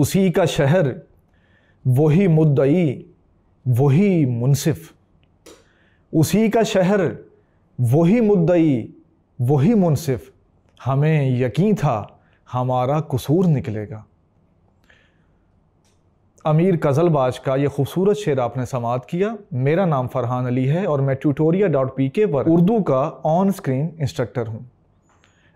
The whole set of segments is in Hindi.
उसी का शहर वही मुद्दई वही मुनसिफ उसी का शहर वही मुद्दई वही मुनसिफ हमें यकीन था हमारा कसूर निकलेगा अमीर कजलबाज का यह खूबसूरत शेर आपने समात किया मेरा नाम फरहान अली है और मैं ट्यूटोरिया डॉट पी के पर उर्दू का ऑन स्क्रीन इंस्ट्रक्टर हूँ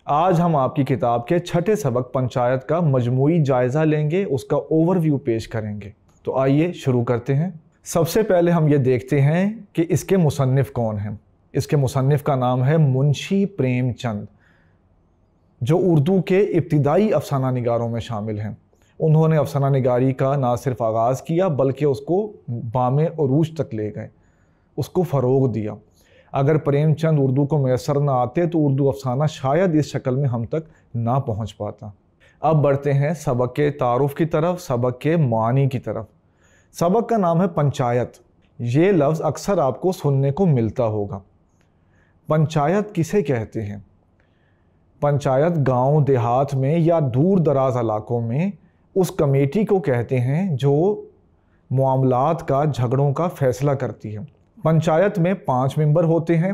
आज हम आपकी किताब के छठे सबक पंचायत का मजमू जायज़ा लेंगे उसका ओवरव्यू पेश करेंगे तो आइए शुरू करते हैं सबसे पहले हम ये देखते हैं कि इसके मुसनफ़ कौन हैं इसके मुसनफ़ का नाम है मुंशी प्रेमचंद जो उर्दू के इब्तदाई अफसाना नगारों में शामिल हैं उन्होंने अफसाना नगारी का ना सिर्फ आगाज़ किया बल्कि उसको बाम अरूज तक ले गए उसको फ़रोग दिया अगर प्रेमचंद उर्दू को मैसर ना आते तो उर्दू अफसाना शायद इस शक्ल में हम तक ना पहुँच पाता अब बढ़ते हैं सबक के तारुफ की तरफ सबक के मानी की तरफ सबक का नाम है पंचायत ये लफ्ज़ अक्सर आपको सुनने को मिलता होगा पंचायत किसे कहते हैं पंचायत गांव देहात में या दूर दराज इलाकों में उस कमेटी को कहते हैं जो मामलात का झगड़ों का फ़ैसला करती है पंचायत में पांच मेंबर होते हैं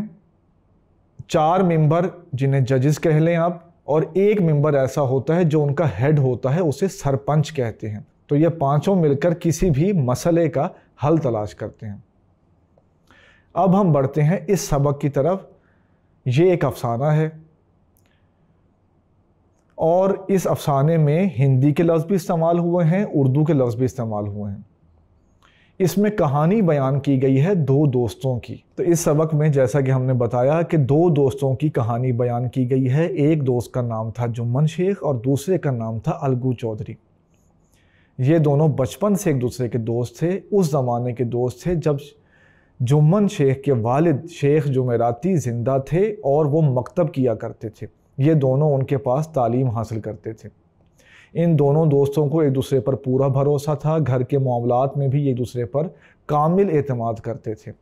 चार मेंबर जिन्हें जजेस कह लें आप और एक मेंबर ऐसा होता है जो उनका हेड होता है उसे सरपंच कहते हैं तो ये पांचों मिलकर किसी भी मसले का हल तलाश करते हैं अब हम बढ़ते हैं इस सबक की तरफ ये एक अफसाना है और इस अफसाने में हिंदी के लफ्ज़ भी इस्तेमाल हुए हैं उर्दू के लफ्ज़ भी इस्तेमाल हुए हैं इसमें कहानी बयान की गई है दो दोस्तों की तो इस सबक में जैसा कि हमने बताया कि दो दोस्तों की कहानी बयान की गई है एक दोस्त का नाम था जुम्मन शेख और दूसरे का नाम था अलगू चौधरी ये दोनों बचपन से एक दूसरे के दोस्त थे उस ज़माने के दोस्त थे जब जुम्मन शेख के वालिद शेख जुमेराती ज़िंदा थे और वो मकतब किया करते थे ये दोनों उनके पास तालीम हासिल करते थे इन दोनों दोस्तों को एक दूसरे पर पूरा भरोसा था घर के मामला में भी एक दूसरे पर कामिल अतमाद करते थे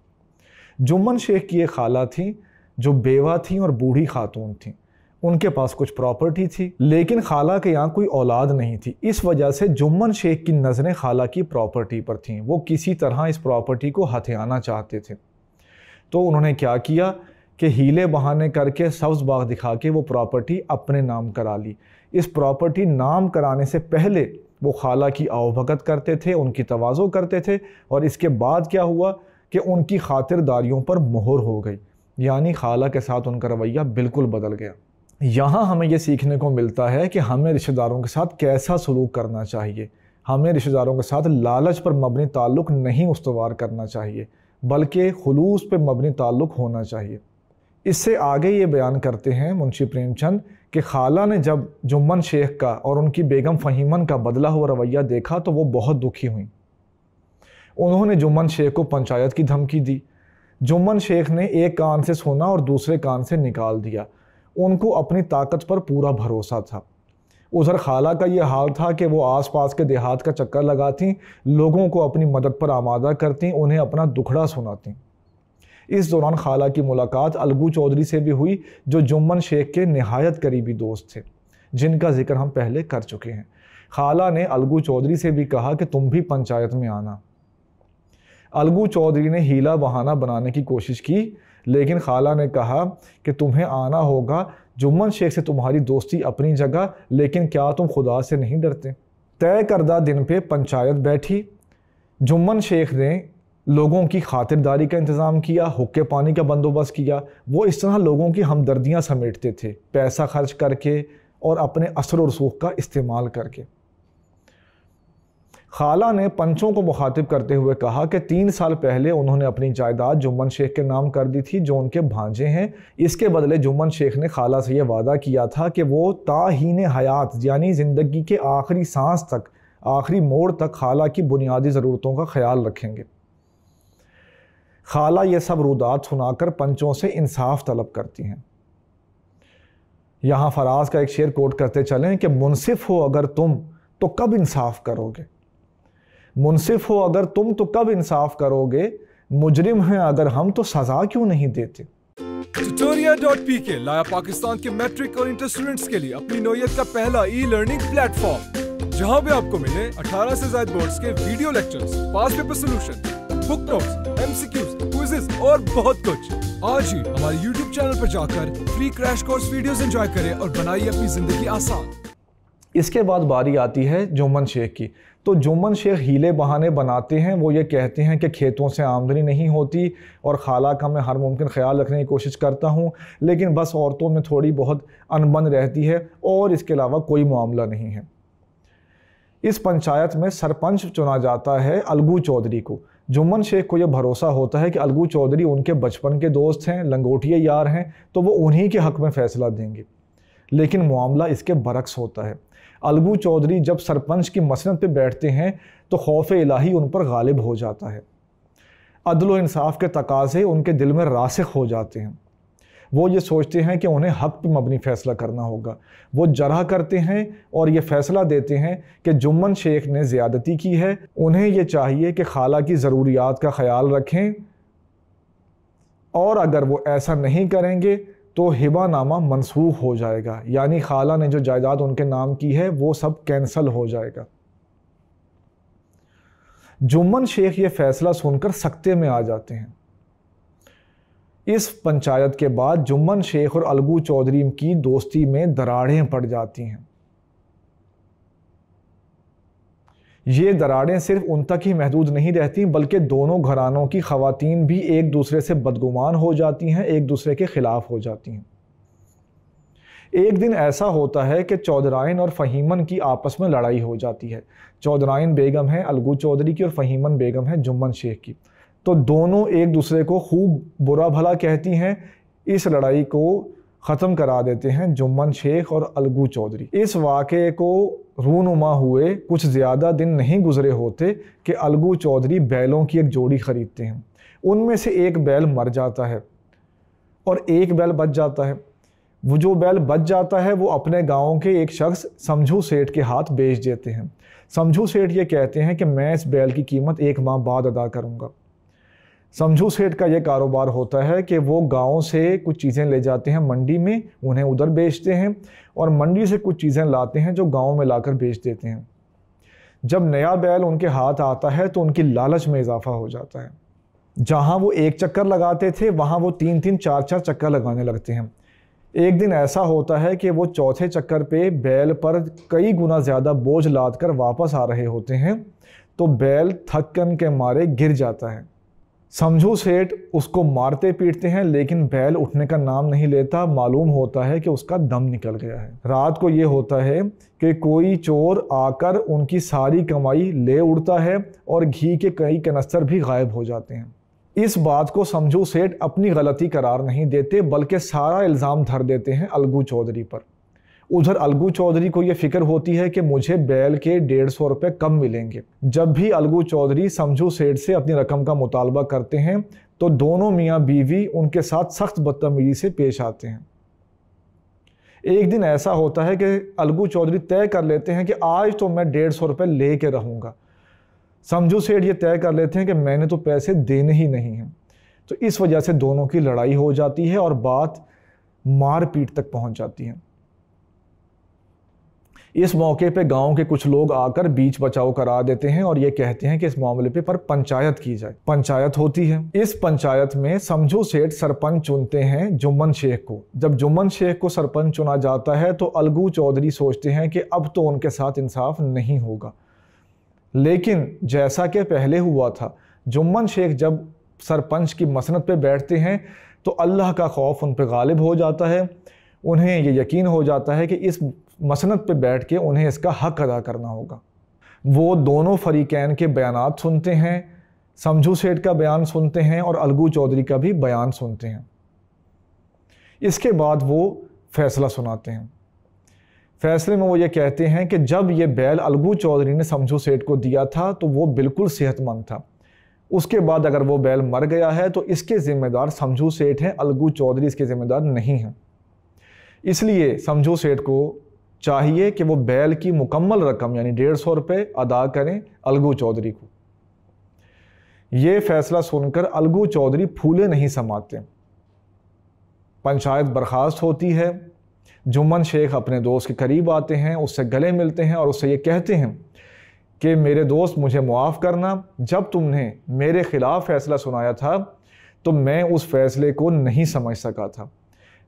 जुम्मन शेख की एक खाला थी जो बेवा थी और बूढ़ी खातून थी उनके पास कुछ प्रॉपर्टी थी लेकिन खाला के यहाँ कोई औलाद नहीं थी इस वजह से जुम्मन शेख की नज़रें खाला की प्रॉपर्टी पर थीं वो किसी तरह इस प्रॉपर्टी को हथियाना चाहते थे तो उन्होंने क्या किया कि हीले बहाने करके सब्ज़ बाग दिखा के वो प्रॉपर्टी अपने नाम करा ली इस प्रॉपर्टी नाम कराने से पहले वो खाला की आवभगत करते थे उनकी तोज़ो करते थे और इसके बाद क्या हुआ कि उनकी खातिरदारियों पर मोहर हो गई यानी खाला के साथ उनका रवैया बिल्कुल बदल गया यहाँ हमें यह सीखने को मिलता है कि हमें रिश्तेदारों के साथ कैसा सलूक करना चाहिए हमें रिश्तेदारों के साथ लालच पर मबनी ताल्लुक़ नहीं उसवार करना चाहिए बल्कि खलूस पर मबनी ताल्लुक़ होना चाहिए इससे आगे ये बयान करते हैं मुंशी प्रेमचंद कि खाला ने जब जुम्मन शेख का और उनकी बेगम फ़हीमन का बदला हुआ रवैया देखा तो वो बहुत दुखी हुई उन्होंने जुम्मन शेख को पंचायत की धमकी दी जुम्मन शेख ने एक कान से सोना और दूसरे कान से निकाल दिया उनको अपनी ताकत पर पूरा भरोसा था उधर खाला का ये हाल था कि वो आसपास के देहात का चक्कर लगाती लोगों को अपनी मदद पर आमादा करती उन्हें अपना दुखड़ा सुनाती इस दौरान खाला की मुलाकात अलगू चौधरी से भी हुई जो जुम्मन शेख के नहायत करीबी दोस्त थे जिनका जिक्र हम पहले कर चुके हैं खाला ने अलगू चौधरी से भी कहा कि तुम भी पंचायत में आना अलगू चौधरी ने हीला बहाना बनाने की कोशिश की लेकिन खाला ने कहा कि तुम्हें आना होगा जुम्मन शेख से तुम्हारी दोस्ती अपनी जगह लेकिन क्या तुम खुदा से नहीं डरते तय करदा दिन पे पंचायत बैठी जुम्मन शेख ने लोगों की खातिरदारी का इंतज़ाम किया हुक्के पानी का बंदोबस्त किया वो इस तरह लोगों की हमदर्दियाँ समेटते थे पैसा खर्च करके और अपने असर और रसूख का इस्तेमाल करके खाला ने पंचों को मुखातिब करते हुए कहा कि तीन साल पहले उन्होंने अपनी जायदाद जुम्मन शेख के नाम कर दी थी जो उनके भांजे हैं इसके बदले जुम्मन शेख ने खाला से यह वादा किया था कि वो ताहीन हयात यानी ज़िंदगी के आखिरी सांस तक आखिरी मोड़ तक खाला की बुनियादी ज़रूरतों का ख्याल रखेंगे खाला ये सब रुदात सुनाकर पंचों से इंसाफ तलब करती हैं यहाँ फराज का एक शेर कोट करते चलें कि मुनसिफ हो अगर तुम तो कब इंसाफ करोगे मुनसिफ हो अगर तुम तो कब इंसाफ करोगे मुजरिम हैं अगर हम तो सजा क्यों नहीं देते tutoria.pk लाया पाकिस्तान के मैट्रिक और इंटर स्टूडेंट्स के लिए अपनी नोयत का पहला ई लर्निंग प्लेटफॉर्म जहां पे आपको मिले 18 से ज्यादा बोर्ड्स के video lectures past paper solution book notes MCQs quizzes और बहुत कुछ आज ही हमारे YouTube चैनल पर जाकर free crash course videos enjoy करें और बनाइए अपनी जिंदगी आसान इसके बाद बारी आती है जुम्मन शेख की तो जुम्मन शेख हीले बहाने बनाते हैं वो ये कहते हैं कि खेतों से आमदनी नहीं होती और खाला का मैं हर मुमकिन ख्याल रखने की कोशिश करता हूँ लेकिन बस औरतों में थोड़ी बहुत अनबन रहती है और इसके अलावा कोई मामला नहीं है इस पंचायत में सरपंच चुना जाता है अलगू चौधरी को जुम्मन शेख को यह भरोसा होता है कि अलगू चौधरी उनके बचपन के दोस्त हैं लंगोटिया यार हैं तो वो उन्हीं के हक़ में फ़ैसला देंगे लेकिन मामला इसके बरक्स होता है अलगू चौधरी जब सरपंच की मसनत पर बैठते हैं तो खौफ इलाही उन पर गालिब हो जाता है अदल इंसाफ के तकाजे उनके दिल में रासिक हो जाते हैं वो ये सोचते हैं कि उन्हें हक पर मबनी फ़ैसला करना होगा वो जरा करते हैं और ये फ़ैसला देते हैं कि जुम्मन शेख ने ज़्यादती की है उन्हें ये चाहिए कि खाला की ज़रूरियात का ख्याल रखें और अगर वो ऐसा नहीं करेंगे तो नामा मनसूख हो जाएगा यानी खाला ने जो जायदाद उनके नाम की है वो सब कैंसल हो जाएगा जुम्मन शेख ये फ़ैसला सुनकर सकते में आ जाते हैं इस पंचायत के बाद जुम्मन शेख और अलगू चौधरी की दोस्ती में दरारें पड़ जाती हैं ये दरारें सिर्फ उन तक ही महदूद नहीं रहती बल्कि दोनों घरानों की खातन भी एक दूसरे से बदगुमान हो जाती हैं एक दूसरे के ख़िलाफ़ हो जाती हैं एक दिन ऐसा होता है कि चौधराइन और फ़हीमन की आपस में लड़ाई हो जाती है चौधराइन बेगम है अलगू चौधरी की और फ़हीमन बेगम है जुम्मन शेख की तो दोनों एक दूसरे को खूब बुरा भला कहती हैं इस लड़ाई को ख़त्म करा देते हैं जुम्मन शेख और अलगू चौधरी इस वाक़े को रूनुमा हुए कुछ ज़्यादा दिन नहीं गुजरे होते कि अलगू चौधरी बैलों की एक जोड़ी ख़रीदते हैं उनमें से एक बैल मर जाता है और एक बैल बच जाता है वो जो बैल बच जाता है वो अपने गांव के एक शख्स समझू सेठ के हाथ बेच देते हैं समझू सेठ ये कहते हैं कि मैं इस बैल की कीमत एक माह बाद अदा करूँगा समझू सेठ का ये कारोबार होता है कि वो गांव से कुछ चीज़ें ले जाते हैं मंडी में उन्हें उधर बेचते हैं और मंडी से कुछ चीज़ें लाते हैं जो गांव में लाकर बेच देते हैं जब नया बैल उनके हाथ आता है तो उनकी लालच में इजाफा हो जाता है जहाँ वो एक चक्कर लगाते थे वहाँ वो तीन तीन चार चार चक्कर लगाने लगते हैं एक दिन ऐसा होता है कि वो चौथे चक्कर पे बैल पर कई गुना ज़्यादा बोझ लाद कर वापस आ रहे होते हैं तो बैल थकन के मारे गिर जाता है समझू सेठ उसको मारते पीटते हैं लेकिन बैल उठने का नाम नहीं लेता मालूम होता है कि उसका दम निकल गया है रात को ये होता है कि कोई चोर आकर उनकी सारी कमाई ले उड़ता है और घी के कई कनस्तर भी गायब हो जाते हैं इस बात को समझू सेठ अपनी गलती करार नहीं देते बल्कि सारा इल्ज़ाम धर देते हैं अलगू चौधरी पर उधर अलगू चौधरी को ये फिक्र होती है कि मुझे बैल के डेढ़ सौ रुपये कम मिलेंगे जब भी अलगू चौधरी समझू सेठ से अपनी रकम का मुतालबा करते हैं तो दोनों मियाँ बीवी उनके साथ सख्त बदतमीजी से पेश आते हैं एक दिन ऐसा होता है कि अलगू चौधरी तय कर लेते हैं कि आज तो मैं डेढ़ सौ रुपये ले कर रहूँगा समझू सेठ ये तय कर लेते हैं कि मैंने तो पैसे देने ही नहीं हैं तो इस वजह से दोनों की लड़ाई हो जाती है और बात मारपीट तक पहुंच जाती है इस मौके पे गांव के कुछ लोग आकर बीच बचाव करा देते हैं और ये कहते हैं कि इस मामले पे पर पंचायत की जाए पंचायत होती है इस पंचायत में समझो सेठ सरपंच चुनते हैं जुम्मन शेख को जब जुम्मन शेख को सरपंच चुना जाता है तो अलगू चौधरी सोचते हैं कि अब तो उनके साथ इंसाफ नहीं होगा लेकिन जैसा कि पहले हुआ था जुम्मन शेख जब सरपंच की मसनत पे बैठते हैं तो अल्लाह का खौफ उन पर गालिब हो जाता है उन्हें ये यकीन हो जाता है कि इस मसनत पे बैठ के उन्हें इसका हक अदा करना होगा वो दोनों फरीकैन के बयान सुनते हैं समझू सेठ का बयान सुनते हैं और अलगू चौधरी का भी बयान सुनते हैं इसके बाद वो फैसला सुनाते हैं फैसले में वो ये कहते हैं कि जब ये बैल अलगू चौधरी ने समझू सेठ को दिया था तो वो बिल्कुल सेहतमंद था उसके बाद अगर वो बैल मर गया है तो इसके ज़िम्मेदार समझू सेठ हैं अलगू चौधरी इसके ज़िम्मेदार नहीं हैं इसलिए समझू सेठ को चाहिए कि वो बैल की मुकम्मल रकम यानी डेढ़ सौ रुपये अदा करें अलगू चौधरी को ये फैसला सुनकर अलगू चौधरी फूले नहीं समाते पंचायत बर्खास्त होती है जुम्मन शेख अपने दोस्त के करीब आते हैं उससे गले मिलते हैं और उससे ये कहते हैं कि मेरे दोस्त मुझे मुआफ़ करना जब तुमने मेरे ख़िलाफ़ फ़ैसला सुनाया था तो मैं उस फैसले को नहीं समझ सका था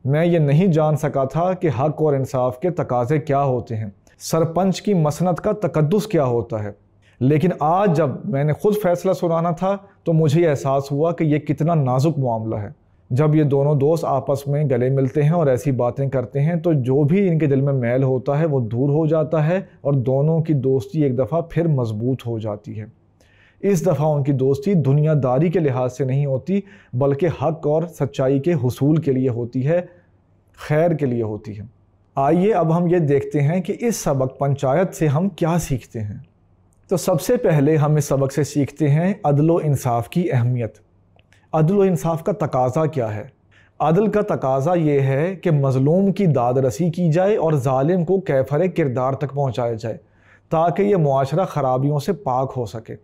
मैं ये नहीं जान सका था कि हक और इंसाफ के तकाजे क्या होते हैं सरपंच की मसनत का तकदस क्या होता है लेकिन आज जब मैंने खुद फैसला सुनाना था तो मुझे एहसास हुआ कि यह कितना नाजुक मामला है जब ये दोनों दोस्त आपस में गले मिलते हैं और ऐसी बातें करते हैं तो जो भी इनके दिल में मैल होता है वो दूर हो जाता है और दोनों की दोस्ती एक दफ़ा फिर मजबूत हो जाती है इस दफ़ा उनकी दोस्ती दुनियादारी के लिहाज से नहीं होती बल्कि हक और सच्चाई के हसूल के लिए होती है खैर के लिए होती है आइए अब हम ये देखते हैं कि इस सबक पंचायत से हम क्या सीखते हैं तो सबसे पहले हम इस सबक से सीखते हैं अदल इंसाफ की अहमियत अदल इंसाफ का तकाजा क्या है अदल का तकाजा ये है कि मज़लूम की दादरसी की जाए और ालिम को कैफर किरदार तक पहुँचाया जाए ताकि ये माशरा ख़राबियों से पाक हो सके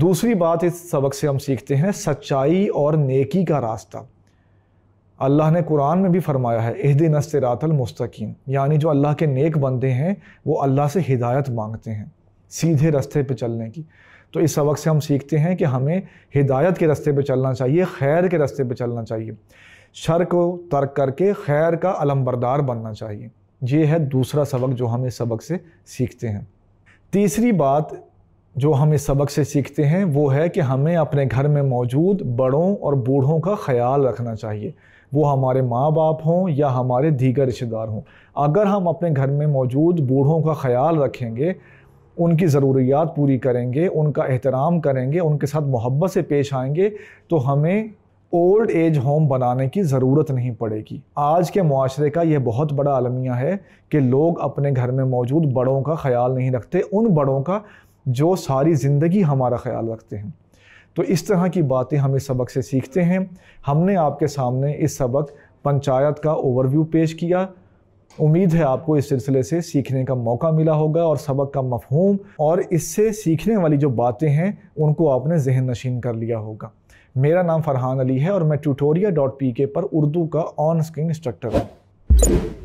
दूसरी बात इस सबक से हम सीखते हैं सच्चाई और नेकी का रास्ता अल्लाह ने कुरान में भी फरमाया है एहद नसरातल मुस्तकीम यानी जो अल्लाह के नेक बंदे हैं वो अल्लाह से हिदायत मांगते हैं सीधे रास्ते पर चलने की तो इस सबक से हम सीखते हैं कि हमें हिदायत के रास्ते पर चलना चाहिए खैर के रास्ते पर चलना चाहिए शर को तर्क करके खैर का अलम्बरदार बनना चाहिए ये है दूसरा सबक जो हम इस सबक से सीखते हैं तीसरी बात जो हम इस सबक से सीखते हैं वो है कि हमें अपने घर में मौजूद बड़ों और बूढ़ों का ख्याल रखना चाहिए वो हमारे माँ बाप हों या हमारे दीगर रिश्तेदार हों अगर हम अपने घर में मौजूद बूढ़ों का ख्याल रखेंगे उनकी ज़रूरियात पूरी करेंगे उनका एहतराम करेंगे उनके साथ मोहब्बत से पेश आएंगे तो हमें ओल्ड एज होम बनाने की ज़रूरत नहीं पड़ेगी आज के माशरे का यह बहुत बड़ा अलमिया है कि लोग अपने घर में मौजूद बड़ों का ख्याल नहीं रखते उन बड़ों का जो सारी ज़िंदगी हमारा ख्याल रखते हैं तो इस तरह की बातें हम इस सबक से सीखते हैं हमने आपके सामने इस सबक पंचायत का ओवरव्यू पेश किया उम्मीद है आपको इस सिलसिले से सीखने का मौका मिला होगा और सबक का मफहूम और इससे सीखने वाली जो बातें हैं उनको आपने जहन नशीन कर लिया होगा मेरा नाम फरहान अली है और मैं ट्यूटोरिया डॉट पी के पर उर्दू का ऑन स्क्रीन इंस्ट्रक्टर हूँ